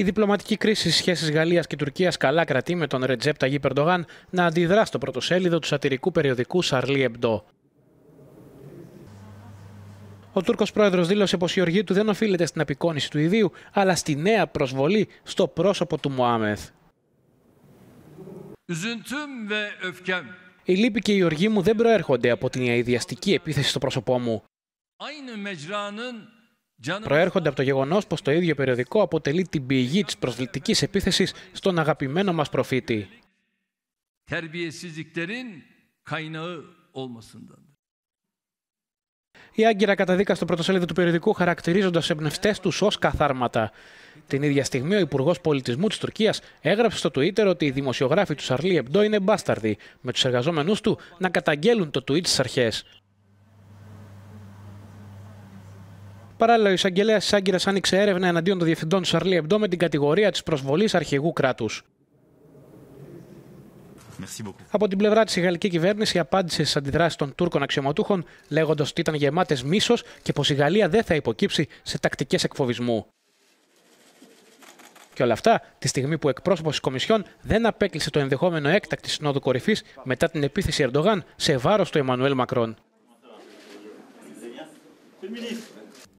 Η διπλωματική κρίση στις σχέσεις Γαλλίας και Τουρκίας καλά κρατεί με τον Ρετζέπ Ταγί Περντογάν να αντιδρά στο πρωτοσέλιδο του σατυρικού περιοδικού Σαρλί Εμπντό. Ο Τούρκος πρόεδρος δήλωσε πως η οργή του δεν οφείλεται στην απεικόνηση του ιδίου, αλλά στη νέα προσβολή στο πρόσωπο του Μωάμεθ. Η λύπη και η οργή μου δεν προέρχονται από την αειδιαστική επίθεση στο πρόσωπό μου προέρχονται από το γεγονός πως το ίδιο περιοδικό αποτελεί την πηγή της προσβλητικής επίθεσης στον αγαπημένο μας προφήτη. Η Άγκυρα καταδίκα στο πρωτοσέλιδο του περιοδικού χαρακτηρίζοντας εμπνευστές τους ως καθάρματα. Την ίδια στιγμή, ο Υπουργός Πολιτισμού της Τουρκίας έγραψε στο Twitter ότι οι δημοσιογράφοι του Σαρλί Εμπντό είναι μπάσταρδοι, με τους εργαζόμενους του να καταγγέλουν το tweet στις αρχές. Παράλληλα, ο εισαγγελέας της Άγκυρας άνοιξε έρευνα εναντίον των διευθυντών Σαρλί Εμπτό με την κατηγορία της προσβολής αρχηγού κράτους. Από την πλευρά της, η γαλλική κυβέρνηση απάντησε στις αντιδράσεις των Τούρκων αξιωματούχων, λέγοντας ότι ήταν γεμάτες μίσος και πως η Γαλλία δεν θα υποκύψει σε τακτικές εκφοβισμού. Και όλα αυτά τη στιγμή που εκπρόσωπος της Κομισιόν δεν απέκλεισε το ενδεχόμενο έκτακτη συνόδου κορυφής μετά την επίθεση Ερντογάν σε βάρος του Εμμανουέλ Μακρόν.